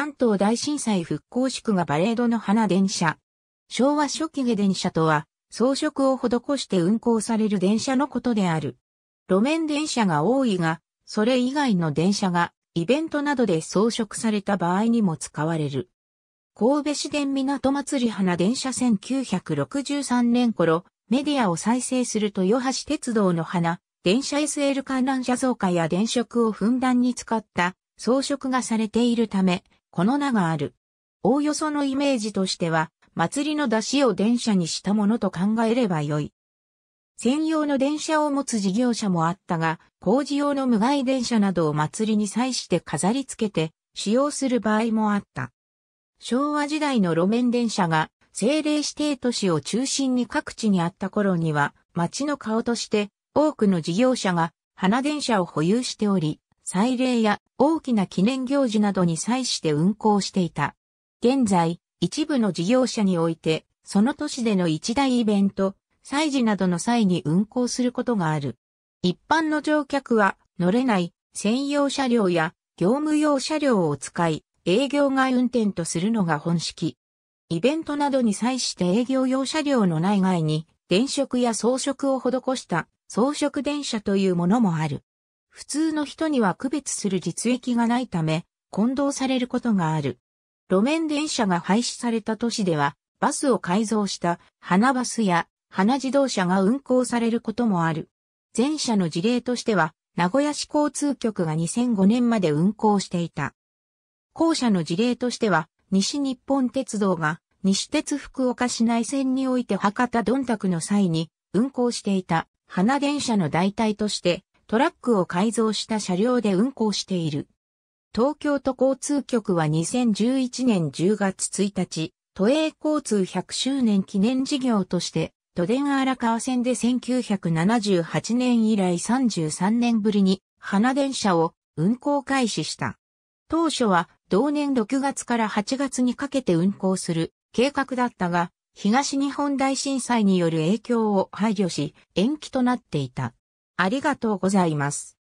関東大震災復興宿がバレードの花電車。昭和初期下電車とは、装飾を施して運行される電車のことである。路面電車が多いが、それ以外の電車がイベントなどで装飾された場合にも使われる。神戸市電港祭り花電車1963年頃、メディアを再生すると与橋鉄道の花、電車 SL 観覧車増加や電飾をふんだんに使った装飾がされているため、この名がある。おおよそのイメージとしては、祭りの出汁を電車にしたものと考えればよい。専用の電車を持つ事業者もあったが、工事用の無害電車などを祭りに際して飾り付けて使用する場合もあった。昭和時代の路面電車が政令指定都市を中心に各地にあった頃には、町の顔として多くの事業者が花電車を保有しており、祭礼や大きな記念行事などに際して運行していた。現在、一部の事業者において、その都市での一大イベント、祭事などの際に運行することがある。一般の乗客は乗れない専用車両や業務用車両を使い、営業外運転とするのが本式。イベントなどに際して営業用車両の内外に電飾や装飾を施した装飾電車というものもある。普通の人には区別する実益がないため、混同されることがある。路面電車が廃止された都市では、バスを改造した花バスや花自動車が運行されることもある。前者の事例としては、名古屋市交通局が2005年まで運行していた。後者の事例としては、西日本鉄道が西鉄福岡市内線において博多どんたくの際に運行していた花電車の代替としてトラックを改造した車両で運行している。東京都交通局は2011年10月1日、都営交通100周年記念事業として、都電荒川線で1978年以来33年ぶりに花電車を運行開始した。当初は同年6月から8月にかけて運行する計画だったが、東日本大震災による影響を配慮し、延期となっていた。ありがとうございます。